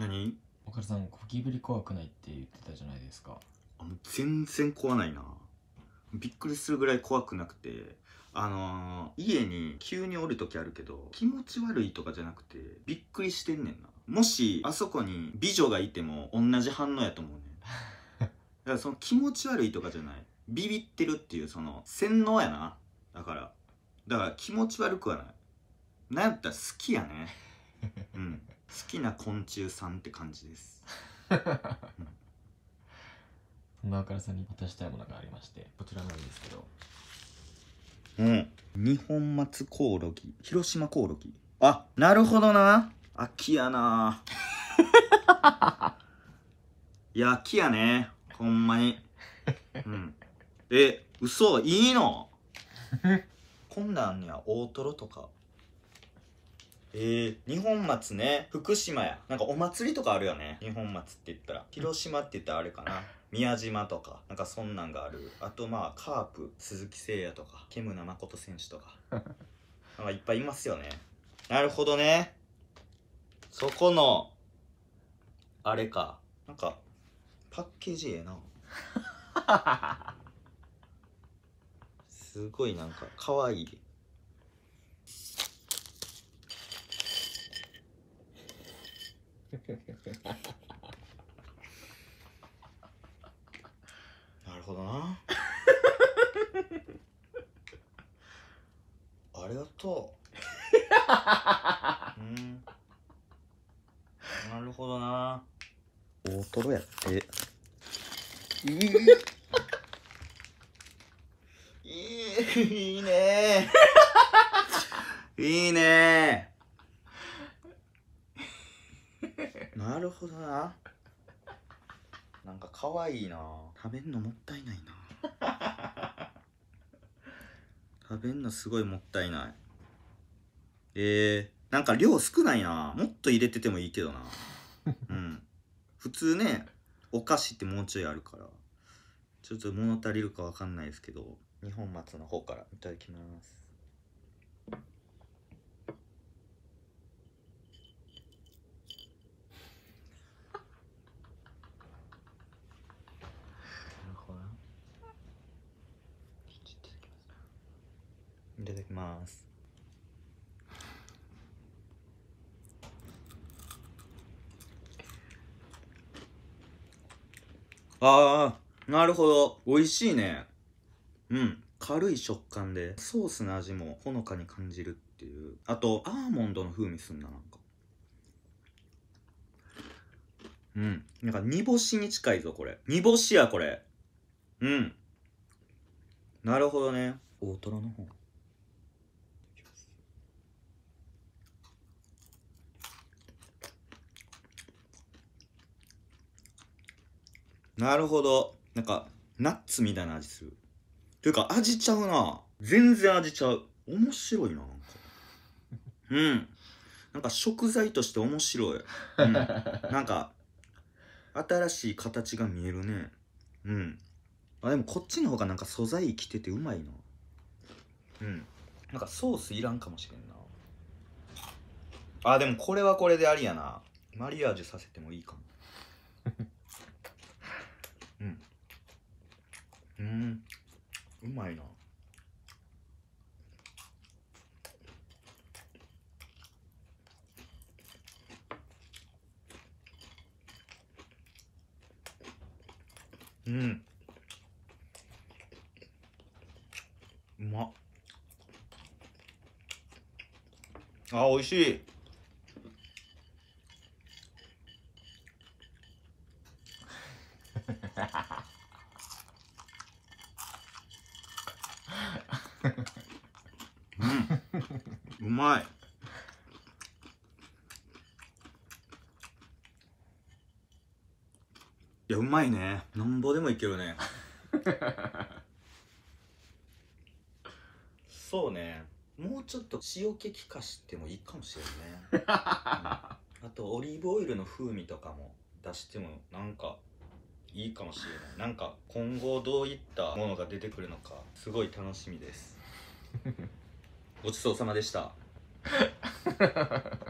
何おかさんゴキブリ怖くないって言ってたじゃないですかあの全然怖ないなびっくりするぐらい怖くなくてあのー、家に急におる時あるけど気持ち悪いとかじゃなくてびっくりしてんねんなもしあそこに美女がいても同じ反応やと思うねん だからその気持ち悪いとかじゃないビビってるっていうその洗脳やなだからだから気持ち悪くはないなんやったら好きやね うんきな昆虫さんって感じですうそんなあからさんに渡したいものがありましてこちらなんですけどうん二本松コオロギ広島コオロギあなるほどな秋やな いや秋やねほんまにうんえ嘘いいのこ んなんには大トロとかええー、日本松ね。福島や。なんかお祭りとかあるよね。日本松って言ったら。広島って言ったらあれかな。宮島とか、なんかそんなんがある。あとまあ、カープ、鈴木誠也とか、ケムナ誠選手とか。なんかいっぱいいますよね。なるほどね。そこの、あれか。なんか、パッケージええな。すごいなんか、かわいい。なるほどなありがとううんなるほどな大トロやっていいいいねいいねなるほどななんか可愛いな食べんのもったいないな 食べんのすごいもったいないえー、なんか量少ないなもっと入れててもいいけどなうん普通ねお菓子ってもうちょいあるからちょっと物足りるかわかんないですけど二本松の方からいただきますただきますああ、なるほど美味しいねうん軽い食感でソースの味もほのかに感じるっていうあとアーモンドの風味すんななんかうんなんか煮干しに近いぞこれ煮干しやこれうんなるほどね大トロの方なるほど。なんか、ナッツみたいな味する。というか、味ちゃうな。全然味ちゃう。面白いな、なんか。うん。なんか食材として面白い。うん、なんか、新しい形が見えるね。うん。あ、でもこっちの方がなんか素材着ててうまいな。うん。なんかソースいらんかもしれんな。あ、でもこれはこれでありやな。マリアージュさせてもいいかも。うまいなうんうまっあ美味しいハハハうん、うまいいやうまいねなんぼでもいけるね そうねもうちょっと塩気効かしてもいいかもしれいね、うん、あとオリーブオイルの風味とかも出してもなんかいいかもしれないなんか今後どういったものが出てくるのかすごい楽しみです ごちそうさまでした